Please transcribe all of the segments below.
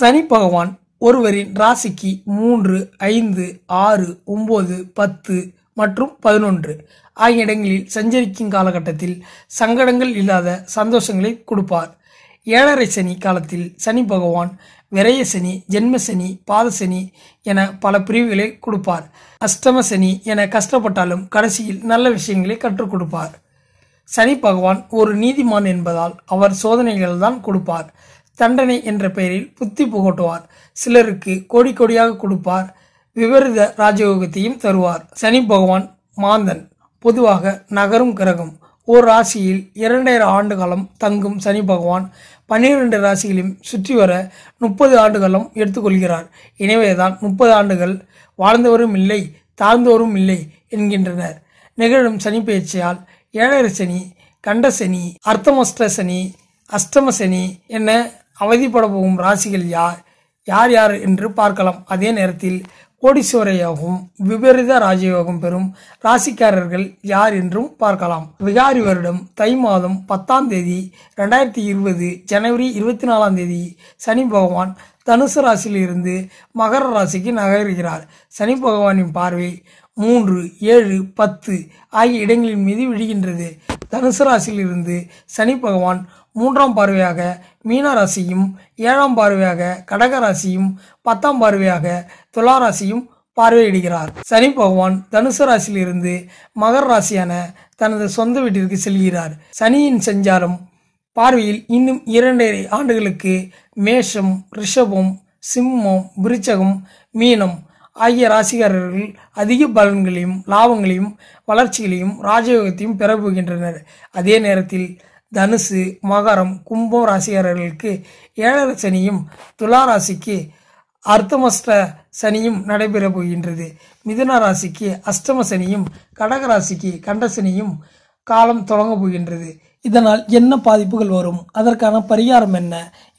சனி பகவான் ஒருவரின் ராசிக்கு மூன்று ஐந்து ஆறு ஒம்பது பத்து மற்றும் பதினொன்று ஆகிய இடங்களில் சஞ்சரிக்கும் காலகட்டத்தில் சங்கடங்கள் இல்லாத சந்தோஷங்களை கொடுப்பார் ஏழரை சனி காலத்தில் சனி பகவான் விரைய சனி ஜென்ம சனி என பல பிரிவுகளை கொடுப்பார் அஷ்டம சனி என கஷ்டப்பட்டாலும் கடைசியில் நல்ல விஷயங்களை கற்றுக் கொடுப்பார் சனி பகவான் ஒரு நீதிமான் என்பதால் அவர் சோதனைகள் தான் கொடுப்பார் தண்டனை என்ற பெயரில் புத்தி புகட்டுவார் சிலருக்கு கோடி கோடியாக கொடுப்பார் விபரீத ராஜயோகத்தையும் தருவார் சனி பகவான் மாந்தன் பொதுவாக நகரும் கிரகம் ஓர் ராசியில் இரண்டாயிரம் ஆண்டு காலம் தங்கும் சனி பகவான் பன்னிரெண்டு ராசிகளையும் சுற்றி வர முப்பது ஆண்டுகளும் எடுத்துக்கொள்கிறார் எனவேதான் முப்பது ஆண்டுகள் வாழ்ந்தவரும் இல்லை தாழ்ந்தோரும் இல்லை என்கின்றனர் நிகழும் சனி பயிற்சியால் ஏழரை சனி கண்ட சனி அர்த்தமஷ்ட சனி அஷ்டம சனி என அவதிப்பட போகும் ராசிகள் யார் யார் யார் என்று பார்க்கலாம் அதே நேரத்தில் கோடீஸ்வர விபரீத ராஜயோகம் பெறும் ராசிக்காரர்கள் யார் என்றும் பார்க்கலாம் விகாரி வருடம் தை மாதம் பத்தாம் தேதி ரெண்டாயிரத்தி இருபது ஜனவரி இருபத்தி நாலாம் தேதி சனி பகவான் தனுசு ராசியிலிருந்து மகர ராசிக்கு நகர்கிறார் சனி பகவானின் பார்வை மூன்று ஏழு பத்து ஆகிய இடங்களின் மீது விழுகின்றது தனுசு ராசியிலிருந்து சனி பகவான் மூன்றாம் பார்வையாக மீனராசியும் ஏழாம் பார்வையாக கடகராசியும் பத்தாம் பார்வையாக துளாராசியும் பார்வையிடுகிறார் சனி பகவான் தனுசு ராசியிலிருந்து மகர ராசியான தனது சொந்த வீட்டிற்கு செல்கிறார் சனியின் சஞ்சாரம் பார்வையில் இன்னும் இரண்டரை ஆண்டுகளுக்கு மேஷம் ரிஷபம் சிம்மம் விருச்சகம் மீனம் ஆகிய ராசிக்காரர்கள் அதிக பலன்களையும் லாபங்களையும் வளர்ச்சிகளையும் ராஜயோகத்தையும் பெற போகின்றனர் அதே நேரத்தில் தனுசு மகரம் கும்பம் ராசிக்காரர்களுக்கு ஏழரை சனியும் துலா ராசிக்கு அர்த்தமஷ்ட சனியும் நடைபெற போகின்றது மிதுன ராசிக்கு அஷ்டம சனியும் கடக ராசிக்கு கண்ட சனியும் காலம் தொடங்க போகின்றது இதனால் என்ன பாதிப்புகள் வரும் அதற்கான பரிகாரம் என்ன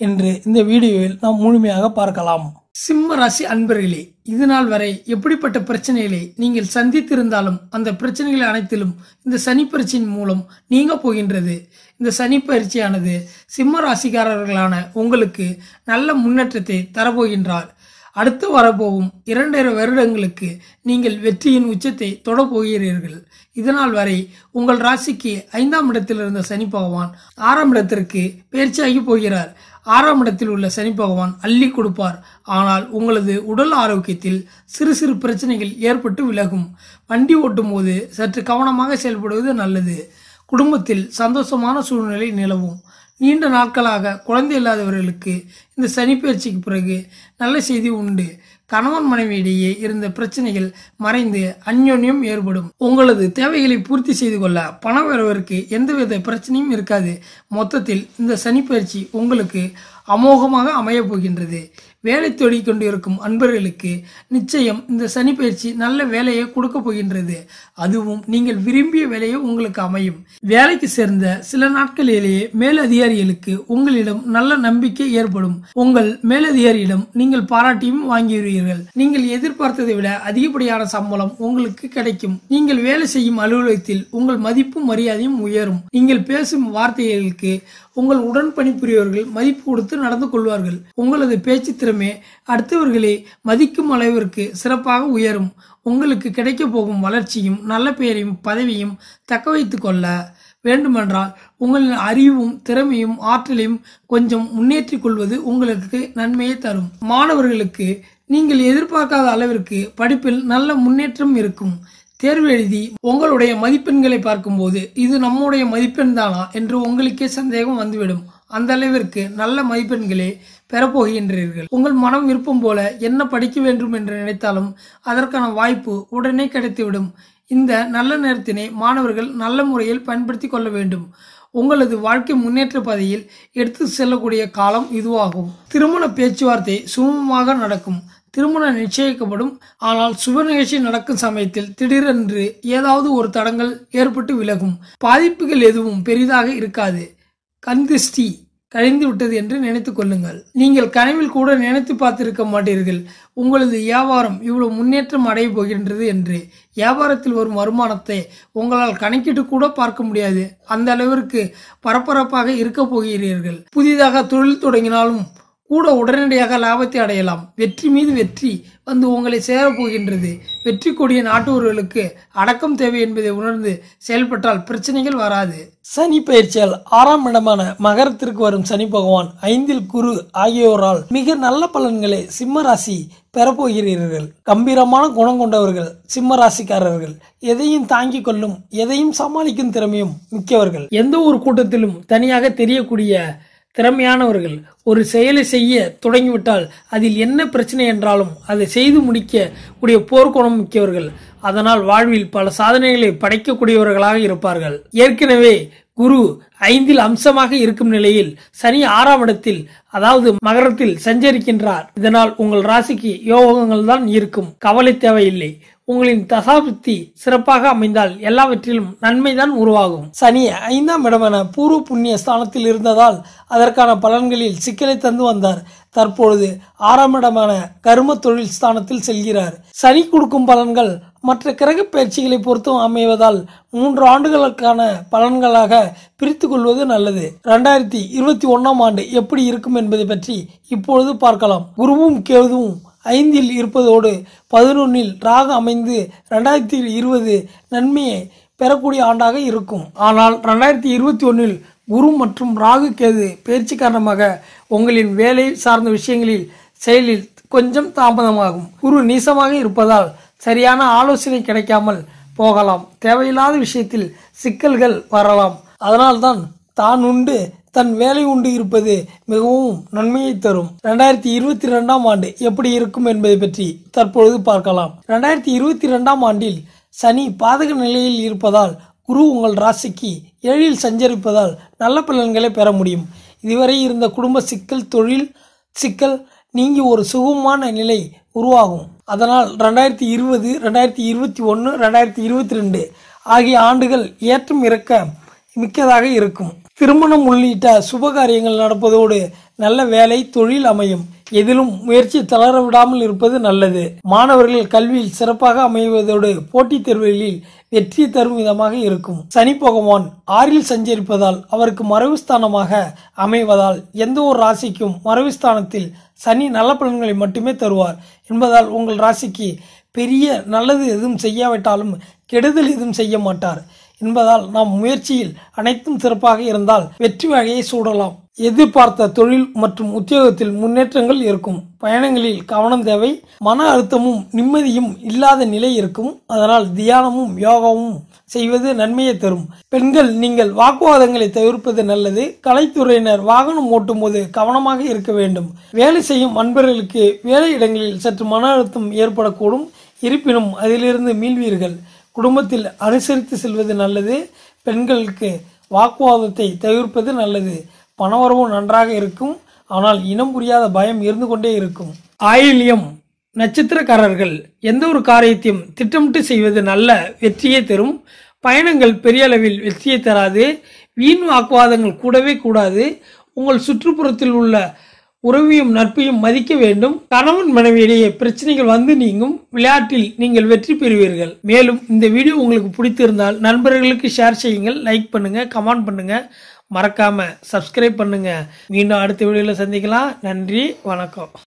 என்று இந்த வீடியோவில் நாம் முழுமையாக பார்க்கலாம் சிம்ம ராசி அன்பர்களே இது நாள் வரை எப்படிப்பட்ட பிரச்சனைகளை நீங்கள் சந்தித்திருந்தாலும் அந்த பிரச்சனைகளை அனைத்திலும் இந்த சனி பயிற்சியின் மூலம் நீங்க போகின்றது இந்த சனி பயிற்சியானது சிம்ம ராசிக்காரர்களான உங்களுக்கு நல்ல முன்னேற்றத்தை தரப்போகின்றார் அடுத்து வரப்போகும் இரண்டரை வருடங்களுக்கு நீங்கள் வெற்றியின் உச்சத்தை தொடப்போகிறீர்கள் இதனால் வரை உங்கள் ராசிக்கு ஐந்தாம் இடத்தில் இருந்த சனி பகவான் ஆறாம் இடத்திற்கு பயிற்சியாகி போகிறார் ஆறாம் இடத்தில் உள்ள சனி பகவான் அள்ளி கொடுப்பார் ஆனால் உங்களது உடல் ஆரோக்கியத்தில் சிறு சிறு பிரச்சனைகள் ஏற்பட்டு விலகும் வண்டி ஓட்டும் போது சற்று கவனமாக செயல்படுவது நல்லது குடும்பத்தில் சந்தோஷமான சூழ்நிலை நிலவும் நீண்ட நாட்களாக குழந்தை இல்லாதவர்களுக்கு இந்த சனிப்பயிற்சிக்கு பிறகு நல்ல செய்தி உண்டு கணவன் மனைவியிடையே இருந்த பிரச்சனைகள் மறைந்து அந்யோன்யம் ஏற்படும் உங்களது தேவைகளை பூர்த்தி செய்து கொள்ள பண வரவருக்கு எந்தவித பிரச்சனையும் இருக்காது மொத்தத்தில் இந்த சனிப்பயிற்சி உங்களுக்கு அமோகமாக அமையப் போகின்றது வேலை தேடிக் கொண்டிருக்கும் அன்பர்களுக்கு நிச்சயம் இந்த சனிப்பயிற்சி நல்ல வேலையை கொடுக்க போகின்றது அதுவும் நீங்கள் விரும்பிய வேலையை உங்களுக்கு அமையும் வேலைக்கு சேர்ந்த சில நாட்களிலேயே மேலதிகாரிகளுக்கு உங்களிடம் நல்ல நம்பிக்கை ஏற்படும் உங்கள் மேலதிகாரியிடம் நீங்கள் பாராட்டியும் வாங்கிடுவீர்கள் நீங்கள் எதிர்பார்த்ததை விட அதிகப்படியான சம்பளம் உங்களுக்கு கிடைக்கும் நீங்கள் வேலை செய்யும் அலுவலகத்தில் உங்கள் மதிப்பும் மரியாதையும் உயரும் நீங்கள் பேசும் வார்த்தைகளுக்கு உங்கள் உடன் பணிபுரியவர்கள் மதிப்பு கொடுத்து நடந்து கொள்வார்கள் உங்களது பேச்சு திறமை அடுத்தவர்களை மதிக்கும் அளவிற்கு சிறப்பாக உயரும் உங்களுக்கு கிடைக்க போகும் வளர்ச்சியும் நல்ல பெயரையும் பதவியும் தக்க வைத்துக் கொள்ள வேண்டுமென்றால் உங்களின் அறிவும் திறமையும் ஆற்றலையும் கொஞ்சம் முன்னேற்றிக் கொள்வது உங்களுக்கு நன்மையை தரும் மாணவர்களுக்கு நீங்கள் எதிர்பார்க்காத அளவிற்கு படிப்பில் நல்ல முன்னேற்றம் இருக்கும் தேர்வு எழுதி உங்களுடைய மதிப்பெண்களை பார்க்கும்போது இது நம்முடைய மதிப்பெண் தானா என்று உங்களுக்கே சந்தேகம் வந்துவிடும் அந்த அளவிற்கு நல்ல மதிப்பெண்களே பெறப்போகின்றீர்கள் உங்கள் மனம் விருப்பம் போல என்ன படிக்க வேண்டும் என்று நினைத்தாலும் அதற்கான வாய்ப்பு உடனே கிடைத்துவிடும் இந்த நல்ல நேரத்தினை மாணவர்கள் நல்ல முறையில் பயன்படுத்தி கொள்ள வேண்டும் உங்களது வாழ்க்கை முன்னேற்ற பாதையில் எடுத்து செல்லக்கூடிய காலம் இதுவாகும் திருமண பேச்சுவார்த்தை சுமூகமாக நடக்கும் திருமணம் நிச்சயிக்கப்படும் ஆனால் சுப நிகழ்ச்சி நடக்கும் சமயத்தில் திடீரென்று ஏதாவது ஒரு தடங்கள் ஏற்பட்டு விலகும் பாதிப்புகள் எதுவும் பெரிதாக இருக்காது கண்திஷ்டி கழிந்து விட்டது என்று நினைத்துக் கொள்ளுங்கள் நீங்கள் கனவில் கூட நினைத்து பார்த்திருக்க மாட்டீர்கள் உங்களது வியாபாரம் இவ்வளவு முன்னேற்றம் அடைய போகின்றது என்று வியாபாரத்தில் வரும் வருமானத்தை உங்களால் கணக்கிட்டு கூட பார்க்க முடியாது அந்த அளவிற்கு பரபரப்பாக இருக்க போகிறீர்கள் புதிதாக தொழில் தொடங்கினாலும் கூட உடனடியாக லாபத்தை அடையலாம் வெற்றி மீது வெற்றி வந்து உங்களை சேரப்போகின்றது வெற்றி கொடிய நாட்டுவர்களுக்கு அடக்கம் தேவை என்பதை உணர்ந்து செயல்பட்டால் பிரச்சனைகள் வராது சனி பயிற்சியால் ஆறாம் இடமான மகரத்திற்கு வரும் சனி பகவான் ஐந்தில் குரு ஆகியோரால் மிக நல்ல பலன்களை சிம்ம ராசி பெறப்போகிறீர்கள் கம்பீரமான குணம் கொண்டவர்கள் சிம்ம ராசிக்காரர்கள் எதையும் தாங்கிக் கொள்ளும் எதையும் சமாளிக்கும் திறமையும் மிக்கவர்கள் எந்த ஒரு கூட்டத்திலும் தனியாக தெரியக்கூடிய திறமையானவர்கள் ஒரு செயலை செய்ய தொடங்கிவிட்டால் அதில் என்ன பிரச்சனை என்றாலும் அதை செய்து முடிக்க உடைய போர்க்குணம் முக்கியவர்கள் அதனால் வாழ்வில் பல சாதனைகளை படைக்கக்கூடியவர்களாக இருப்பார்கள் ஏற்கனவே குரு ஐந்தில் அம்சமாக இருக்கும் நிலையில் சனி ஆறாம் இடத்தில் அதாவது மகரத்தில் சஞ்சரிக்கின்றார் இதனால் உங்கள் ராசிக்கு யோகங்கள் தான் இருக்கும் கவலை தேவையில்லை உங்களின் தசாபுத்தி சிறப்பாக அமைந்தால் எல்லாவற்றிலும் நன்மைதான் உருவாகும் சனி ஐந்தாம் இடமென பூர்வ புண்ணிய ஸ்தானத்தில் இருந்ததால் அதற்கான பலன்களில் சிக்கலை தந்து வந்தார் தற்பொழுது ஆறாம் இடமான கரும தொழில் ஸ்தானத்தில் செல்கிறார் சனி கொடுக்கும் பலன்கள் மற்ற கிரக பயிற்சிகளை பொறுத்தும் அமைவதால் மூன்று ஆண்டுகளுக்கான பலன்களாக பிரித்து கொள்வது நல்லது ரெண்டாயிரத்தி இருபத்தி ஒன்றாம் ஆண்டு எப்படி இருக்கும் என்பதை பற்றி இப்பொழுது பார்க்கலாம் குருவும் கேதுவும் ஐந்தில் இருப்பதோடு பதினொன்னில் ராக அமைந்து ரெண்டாயிரத்தி இருபது நன்மையை பெறக்கூடிய ஆண்டாக இருக்கும் ஆனால் ரெண்டாயிரத்தி இருபத்தி ஒன்றில் குரு மற்றும் ராகு கேது பயிற்சி காரணமாக உங்களின் வேலை சார்ந்த விஷயங்களில் செயலில் கொஞ்சம் தாமதமாகும் குரு நீசமாக இருப்பதால் சரியான ஆலோசனை கிடைக்காமல் போகலாம் தேவையில்லாத விஷயத்தில் சிக்கல்கள் வரலாம் அதனால்தான் தான் உண்டு தன் வேலை உண்டு இருப்பது மிகவும் நன்மையை தரும் இரண்டாயிரத்தி இருபத்தி இரண்டாம் ஆண்டு எப்படி இருக்கும் என்பதை பற்றி தற்பொழுது பார்க்கலாம் இரண்டாயிரத்தி இருபத்தி இரண்டாம் ஆண்டில் சனி பாதக நிலையில் இருப்பதால் குரு உங்கள் ராசிக்கு எழில் சஞ்சரிப்பதால் நல்ல பலன்களை பெற முடியும் இதுவரை இருந்த குடும்ப சிக்கல் தொழில் சிக்கல் நீங்கி ஒரு சுகமான நிலை உருவாகும் அதனால் ரெண்டாயிரத்தி இருபது ரெண்டாயிரத்தி இருபத்தி ஒன்று ரெண்டாயிரத்தி இருபத்தி ரெண்டு ஆகிய ஆண்டுகள் ஏற்றம் இறக்க மிக்கதாக இருக்கும் திருமணம் உள்ளிட்ட சுபகாரியங்கள் நடப்பதோடு நல்ல வேலை தொழில் அமையும் எதிலும் முயற்சி தளர விடாமல் இருப்பது நல்லது மாணவர்கள் கல்வியில் சிறப்பாக அமைவதோடு போட்டித் தேர்வுகளில் வெற்றி தரும் விதமாக இருக்கும் சனி பகவான் ஆறில் சஞ்சரிப்பதால் அவருக்கு மறைவுஸ்தானமாக அமைவதால் எந்த ஒரு ராசிக்கும் மறைவுஸ்தானத்தில் சனி நல்ல பலன்களை மட்டுமே தருவார் என்பதால் உங்கள் ராசிக்கு பெரிய நல்லது எதுவும் செய்யாவிட்டாலும் கெடுதல் எதுவும் செய்ய மாட்டார் என்பதால் நாம் முயற்சியில் அனைத்தும் சிறப்பாக இருந்தால் வெற்றி வகையை சூடலாம் எதிர்பார்த்த தொழில் மற்றும் உத்தியோகத்தில் முன்னேற்றங்கள் இருக்கும் பயணங்களில் கவனம் தேவை மன அழுத்தமும் நிம்மதியும் இல்லாத நிலை இருக்கும் அதனால் தியானமும் யோகாவும் செய்வது நன்மையை தரும் பெண்கள் நீங்கள் வாக்குவாதங்களை தவிர்ப்பது நல்லது கலைத்துறையினர் வாகனம் ஓட்டும் போது கவனமாக இருக்க வேண்டும் வேலை செய்யும் அன்பர்களுக்கு வேலை இடங்களில் சற்று மன அழுத்தம் ஏற்படக்கூடும் இருப்பினும் அதிலிருந்து மீள்வீர்கள் குடும்பத்தில் அனுசரித்து செல்வது நல்லது பெண்களுக்கு வாக்குவாதத்தை தவிர்ப்பது நல்லது பணவரவும் நன்றாக இருக்கும் ஆனால் இனம் புரியாத பயம் இருந்து கொண்டே இருக்கும் ஆயில்யம் நட்சத்திரக்காரர்கள் எந்த ஒரு காரியத்தையும் திட்டமிட்டு செய்வது நல்ல வெற்றியை தரும் பயணங்கள் பெரிய அளவில் வெற்றியை தராது வீண் வாக்குவாதங்கள் கூடவே கூடாது உங்கள் சுற்றுப்புறத்தில் உள்ள உறவையும் நட்பையும் மதிக்க வேண்டும் கணவன் மனைவியிடையே பிரச்சனைகள் வந்து நீங்கும் விளையாட்டில் நீங்கள் வெற்றி பெறுவீர்கள் மேலும் இந்த வீடியோ உங்களுக்கு பிடித்திருந்தால் நண்பர்களுக்கு ஷேர் செய்யுங்கள் லைக் பண்ணுங்க கமெண்ட் பண்ணுங்க மறக்காம சப்ஸ்கிரைப் பண்ணுங்க மீண்டும் அடுத்த வீடியோவில் சந்திக்கலாம் நன்றி வணக்கம்